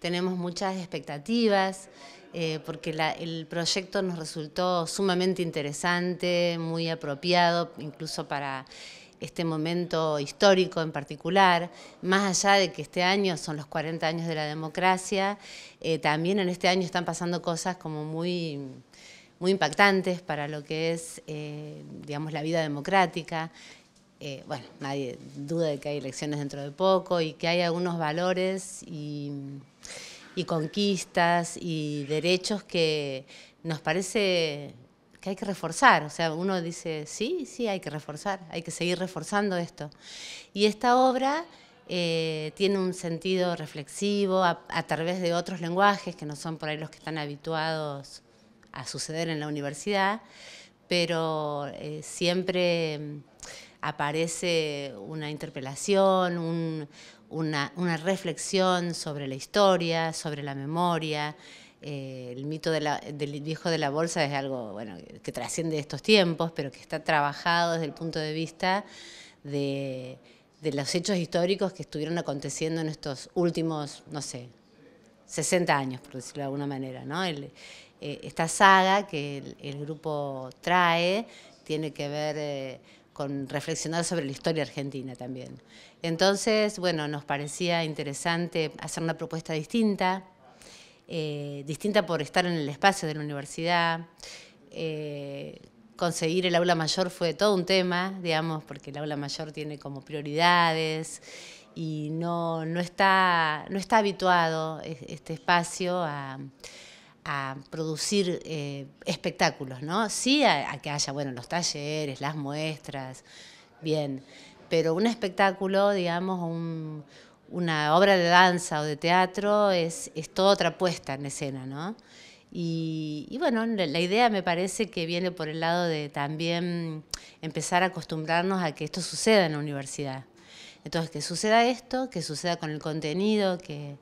tenemos muchas expectativas, eh, porque el proyecto nos resultó sumamente interesante, muy apropiado, incluso para este momento histórico en particular, más allá de que este año son los 40 años de la democracia, eh, también en este año están pasando cosas como muy, muy impactantes para lo que es, eh, digamos, la vida democrática. bueno, nadie duda de que hay elecciones dentro de poco y que hay algunos valores y y conquistas y derechos que nos parece que hay que reforzar. O sea, uno dice, sí, sí, hay que reforzar, hay que seguir reforzando esto. Y esta obra eh, tiene un sentido reflexivo a, través de otros lenguajes que no son por ahí los que están habituados a suceder en la universidad, pero eh, siempre aparece una interpelación, una, reflexión sobre la historia, sobre la memoria. Eh, el mito del viejo de la bolsa es algo bueno, que trasciende estos tiempos, pero que está trabajado desde el punto de vista de, los hechos históricos que estuvieron aconteciendo en estos últimos, no sé, 60 años, por decirlo de alguna manera. Eh, esta saga que el, grupo trae tiene que ver... Eh, con reflexionar sobre la historia argentina también. Entonces, bueno, nos parecía interesante hacer una propuesta distinta, eh, distinta por estar en el espacio de la universidad. Eh, conseguir el aula mayor fue todo un tema, digamos, porque el aula mayor tiene como prioridades y no, está, no está habituado este espacio a a producir eh, espectáculos, ¿no? Sí a, que haya, bueno, los talleres, las muestras, bien, pero un espectáculo, digamos, una obra de danza o de teatro es, es toda otra puesta en escena, ¿no? Y, y, bueno, la idea me parece que viene por el lado de también empezar a acostumbrarnos a que esto suceda en la universidad. Entonces, que suceda esto, que suceda con el contenido, que,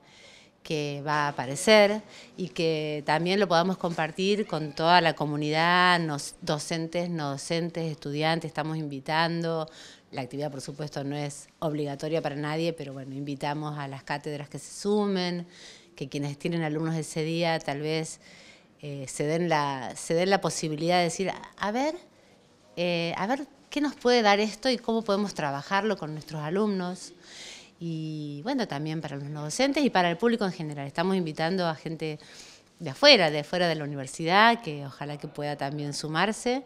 que va a aparecer y que también lo podamos compartir con toda la comunidad, nos, docentes, no docentes, estudiantes, estamos invitando. La actividad, por supuesto, no es obligatoria para nadie, pero bueno, invitamos a las cátedras que se sumen, que quienes tienen alumnos ese día tal vez eh, se, den la, se den la posibilidad de decir, a ver, eh, a ver, ¿qué nos puede dar esto y cómo podemos trabajarlo con nuestros alumnos? y bueno, también para los docentes y para el público en general. Estamos invitando a gente de afuera, de afuera de la universidad, que ojalá que pueda también sumarse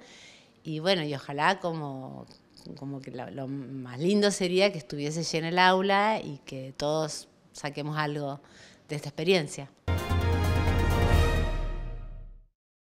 y bueno, y ojalá como, que lo, más lindo sería que estuviese lleno el aula y que todos saquemos algo de esta experiencia.